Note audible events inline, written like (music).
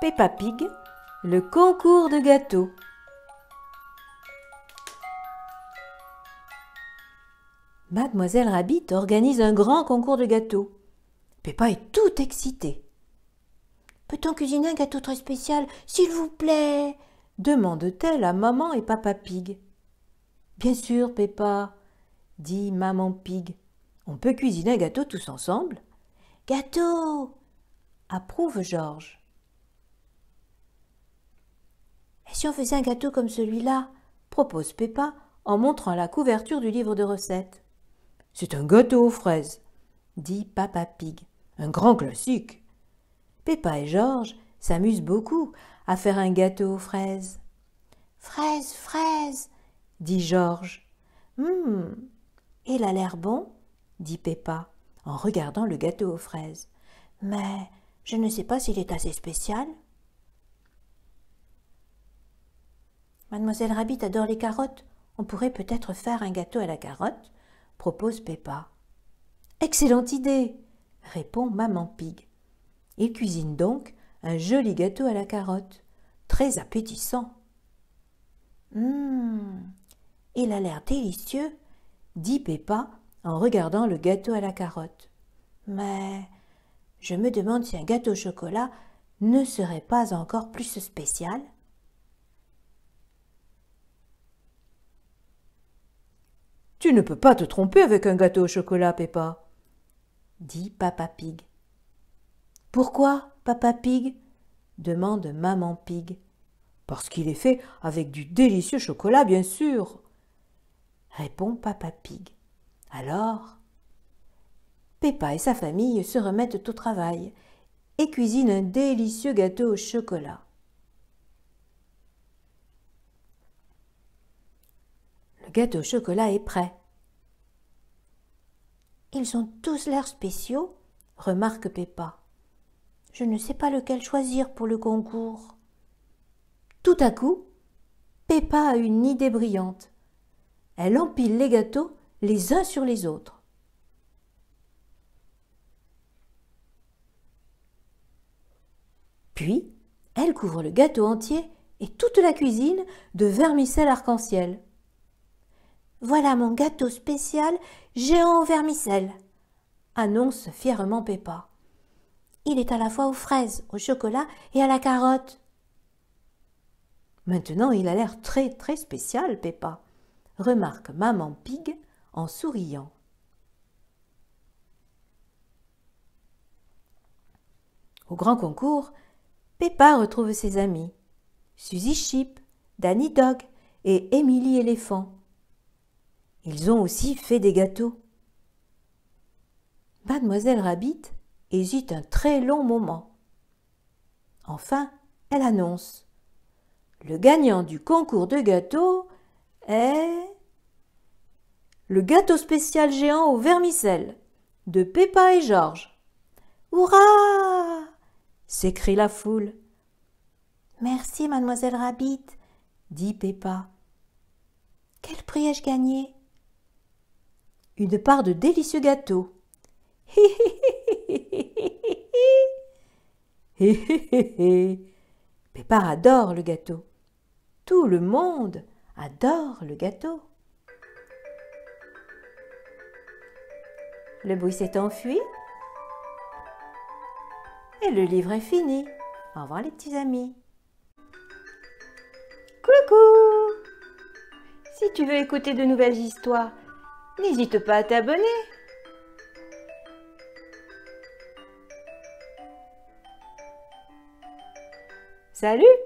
Peppa Pig, le concours de gâteaux. Mademoiselle Rabbit organise un grand concours de gâteaux. Pepa est tout excitée. Peut-on cuisiner un gâteau très spécial, s'il vous plaît demande-t-elle à maman et papa Pig. Bien sûr, Pepa, dit maman Pig. On peut cuisiner un gâteau tous ensemble. Gâteau approuve Georges. Et si on faisait un gâteau comme celui-là propose Peppa en montrant la couverture du livre de recettes. C'est un gâteau aux fraises, dit Papa Pig. Un grand classique. Peppa et Georges s'amusent beaucoup à faire un gâteau aux fraises. Fraises, fraises, dit Georges. Hum, il a l'air bon, dit Peppa en regardant le gâteau aux fraises. Mais je ne sais pas s'il est assez spécial. Mademoiselle Rabbit adore les carottes. On pourrait peut-être faire un gâteau à la carotte, propose Peppa. Excellente idée, répond Maman Pig. Il cuisine donc un joli gâteau à la carotte, très appétissant. Hum, il a l'air délicieux, dit Peppa en regardant le gâteau à la carotte. Mais je me demande si un gâteau au chocolat ne serait pas encore plus spécial. Tu ne peux pas te tromper avec un gâteau au chocolat, Peppa, dit Papa Pig. Pourquoi, Papa Pig demande Maman Pig. Parce qu'il est fait avec du délicieux chocolat, bien sûr, répond Papa Pig. Alors, Peppa et sa famille se remettent au travail et cuisinent un délicieux gâteau au chocolat. Le gâteau au chocolat est prêt. Ils ont tous l'air spéciaux, remarque Peppa. Je ne sais pas lequel choisir pour le concours. Tout à coup, Peppa a une idée brillante. Elle empile les gâteaux les uns sur les autres. Puis, elle couvre le gâteau entier et toute la cuisine de vermicelle arc-en-ciel. Voilà mon gâteau spécial géant au vermicelle, annonce fièrement Peppa. Il est à la fois aux fraises, au chocolat et à la carotte. Maintenant, il a l'air très très spécial, Peppa, remarque Maman Pig en souriant. Au grand concours, Peppa retrouve ses amis, Suzy Chip, Danny Dog et Émilie Éléphant. Ils ont aussi fait des gâteaux. Mademoiselle Rabbit hésite un très long moment. Enfin, elle annonce. Le gagnant du concours de gâteaux est le gâteau spécial géant au vermicelle de Peppa et Georges. Hurrah s'écrie la foule. Merci, mademoiselle Rabbit, dit Peppa. Quel prix ai-je gagné une part de délicieux gâteau. Hi (laughs) Pépard adore le gâteau. Tout le monde adore le gâteau. Le bruit s'est enfui et le livre est fini. Au revoir les petits amis. Coucou Si tu veux écouter de nouvelles histoires, N'hésite pas à t'abonner. Salut